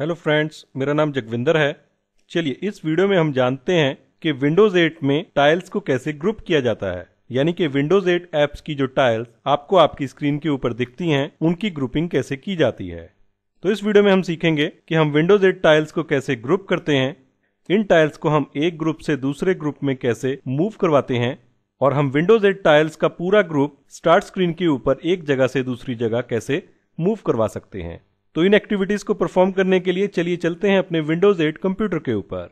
hello friends मेरा नाम जगविंदर है चलिए इस वीडियो में हम जानते हैं कि विंडोज 8 में टाइल्स को कैसे ग्रुप किया जाता है यानी कि विंडोज 8 ऐप्स की जो टाइल्स आपको आपकी स्क्रीन के ऊपर दिखती हैं उनकी ग्रुपिंग कैसे की जाती है तो इस वीडियो में हम सीखेंगे कि हम विंडोज 8 टाइल्स को कैसे ग्रुप करते हैं इन टाइल्स को हम एक ग्रुप से दूसरे ग्रुप में कैसे मूव करवाते हैं और हम विंडोज एट टाइल्स का पूरा ग्रुप स्टार्ट स्क्रीन के ऊपर एक जगह से दूसरी जगह कैसे मूव करवा सकते हैं तो इन एक्टिविटीज को परफॉर्म करने के लिए चलिए चलते हैं अपने विंडोज 8 कंप्यूटर के ऊपर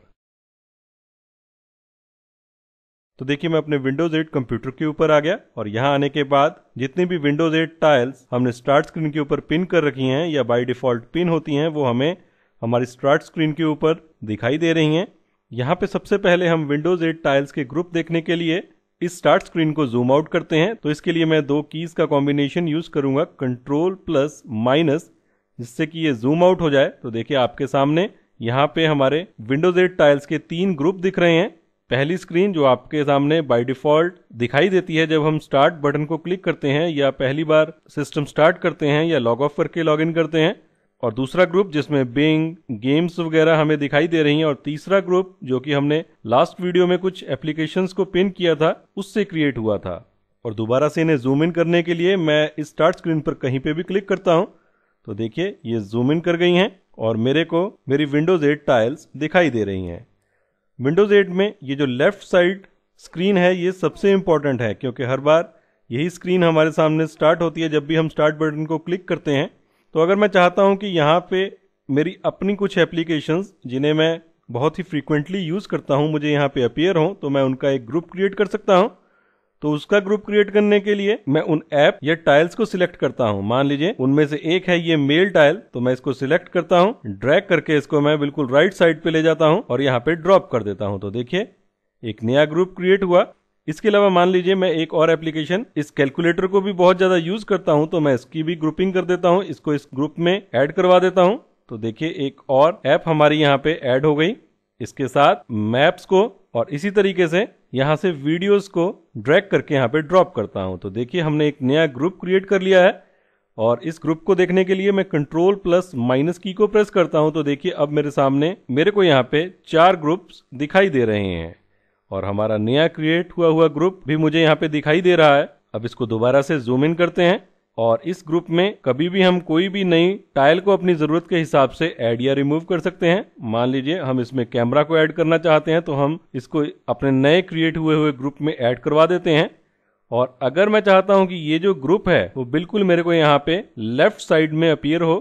तो देखिए मैं अपने विंडोज 8 कंप्यूटर के ऊपर आ गया और यहां आने के बाद जितनी भी विंडोज 8 टाइल्स हमने स्टार्ट स्क्रीन के ऊपर पिन कर रखी हैं या बाय डिफॉल्ट पिन होती हैं वो हमें हमारी स्टार्ट स्क्रीन के ऊपर दिखाई दे रही हैं यहां पे सबसे पहले हम विंडोज एट टाइल्स के ग्रुप देखने के लिए इस स्टार्ट स्क्रीन को जूम आउट करते हैं तो इसके लिए मैं दो कीज का कॉम्बिनेशन यूज करूंगा कंट्रोल प्लस माइनस जिससे कि ये जूम आउट हो जाए तो देखिए आपके सामने यहाँ पे हमारे विंडोज एट टाइल्स के तीन ग्रुप दिख रहे हैं पहली स्क्रीन जो आपके सामने बाय डिफॉल्ट दिखाई देती है जब हम स्टार्ट बटन को क्लिक करते हैं या पहली बार सिस्टम स्टार्ट करते हैं या लॉग ऑफ करके लॉग इन करते हैं और दूसरा ग्रुप जिसमें बिंग गेम्स वगैरह हमें दिखाई दे रही हैं और तीसरा ग्रुप जो कि हमने लास्ट वीडियो में कुछ एप्लीकेशन को पिन किया था उससे क्रिएट हुआ था और दोबारा से इन्हें जूम इन करने के लिए मैं इस स्टार्ट स्क्रीन पर कहीं पे भी क्लिक करता हूँ तो देखिए ये जूम इन कर गई हैं और मेरे को मेरी विंडोज़ 8 टाइल्स दिखाई दे रही हैं विंडोज़ 8 में ये जो लेफ़्ट साइड स्क्रीन है ये सबसे इम्पॉर्टेंट है क्योंकि हर बार यही स्क्रीन हमारे सामने स्टार्ट होती है जब भी हम स्टार्ट बटन को क्लिक करते हैं तो अगर मैं चाहता हूँ कि यहाँ पे मेरी अपनी कुछ एप्लीकेशंस जिन्हें मैं बहुत ही फ्रीक्वेंटली यूज़ करता हूँ मुझे यहाँ पे अपेयर हों तो मैं उनका एक ग्रुप क्रिएट कर सकता हूँ तो उसका ग्रुप क्रिएट करने के लिए मैं उन ऐप या टाइल्स को सिलेक्ट करता हूँ मान लीजिए उनमें से एक है ये मेल टाइल तो मैं इसको सिलेक्ट करता हूँ ड्रैग करके इसको मैं बिल्कुल राइट साइड पे ले जाता हूँ और यहाँ पे ड्रॉप कर देता हूँ तो देखिए एक नया ग्रुप क्रिएट हुआ इसके अलावा मान लीजिए मैं एक और एप्लीकेशन इस कैलकुलेटर को भी बहुत ज्यादा यूज करता हूं तो मैं इसकी भी ग्रुपिंग कर देता हूं इसको इस ग्रुप में एड करवा देता हूं तो देखिये एक और ऐप हमारी यहाँ पे एड हो गई इसके साथ मैप्स को और इसी तरीके से यहाँ से वीडियोस को ड्रैग करके यहाँ पे ड्रॉप करता हूँ तो देखिए हमने एक नया ग्रुप क्रिएट कर लिया है और इस ग्रुप को देखने के लिए मैं कंट्रोल प्लस माइनस की को प्रेस करता हूँ तो देखिए अब मेरे सामने मेरे को यहाँ पे चार ग्रुप्स दिखाई दे रहे हैं और हमारा नया क्रिएट हुआ हुआ ग्रुप भी मुझे यहाँ पे दिखाई दे रहा है अब इसको दोबारा से जूम इन करते हैं और इस ग्रुप में कभी भी हम कोई भी नई टाइल को अपनी ज़रूरत के हिसाब से ऐड या रिमूव कर सकते हैं मान लीजिए हम इसमें कैमरा को ऐड करना चाहते हैं तो हम इसको अपने नए क्रिएट हुए हुए ग्रुप में ऐड करवा देते हैं और अगर मैं चाहता हूं कि ये जो ग्रुप है वो बिल्कुल मेरे को यहाँ पे लेफ्ट साइड में अपियर हो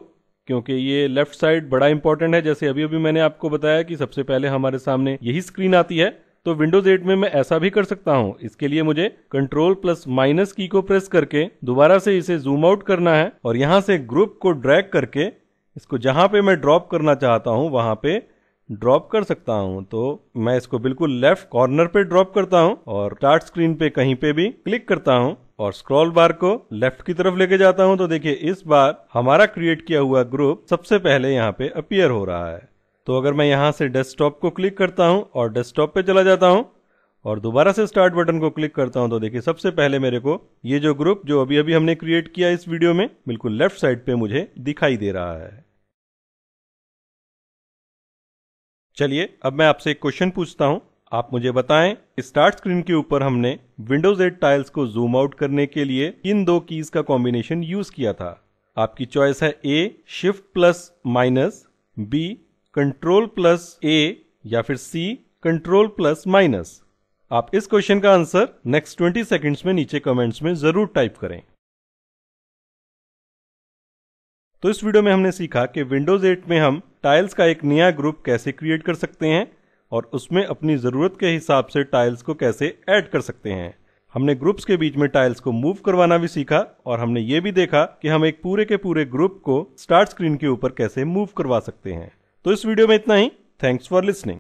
क्योंकि ये लेफ्ट साइड बड़ा इंपॉर्टेंट है जैसे अभी अभी मैंने आपको बताया कि सबसे पहले हमारे सामने यही स्क्रीन आती है तो विंडोज 8 में मैं ऐसा भी कर सकता हूँ इसके लिए मुझे कंट्रोल प्लस माइनस की को प्रेस करके दोबारा से इसे जूम आउट करना है और यहां से ग्रुप को ड्रैग करके इसको जहां पे मैं ड्रॉप करना चाहता हूँ वहां पे ड्रॉप कर सकता हूँ तो मैं इसको बिल्कुल लेफ्ट कॉर्नर पे ड्रॉप करता हूँ और स्टार्ट स्क्रीन पे कहीं पे भी क्लिक करता हूँ और स्क्रॉल बार को लेफ्ट की तरफ लेके जाता हूँ तो देखिए इस बार हमारा क्रिएट किया हुआ ग्रुप सबसे पहले यहाँ पे अपियर हो रहा है तो अगर मैं यहाँ से डेस्कटॉप को क्लिक करता हूँ और डेस्कटॉप पे चला जाता हूँ और दोबारा से स्टार्ट बटन को क्लिक करता हूँ तो देखिए सबसे पहले मेरे को ये जो ग्रुप जो अभी अभी हमने क्रिएट किया इस वीडियो में बिल्कुल लेफ्ट साइड पे मुझे दिखाई दे रहा है चलिए अब मैं आपसे एक क्वेश्चन पूछता हूँ आप मुझे बताएं स्टार्ट स्क्रीन के ऊपर हमने विंडोज एट टाइल्स को जूम आउट करने के लिए इन दो कीज का कॉम्बिनेशन यूज किया था आपकी चॉइस है A shift plus minus B control plus A या फिर सी कंट्रोल प्लस माइनस आप इस क्वेश्चन का आंसर नेक्स्ट ट्वेंटी सेकेंड्स में नीचे कमेंट्स में जरूर टाइप करें तो इस वीडियो में हमने सीखा कि विंडोज 8 में हम टाइल्स का एक नया ग्रुप कैसे क्रिएट कर सकते हैं और उसमें अपनी ज़रूरत के हिसाब से टाइल्स को कैसे ऐड कर सकते हैं हमने ग्रुप्स के बीच में टाइल्स को मूव करवाना भी सीखा और हमने ये भी देखा कि हम एक पूरे के पूरे ग्रुप को स्टार्ट स्क्रीन के ऊपर कैसे मूव करवा सकते हैं तो इस वीडियो में इतना ही थैंक्स फॉर लिसनिंग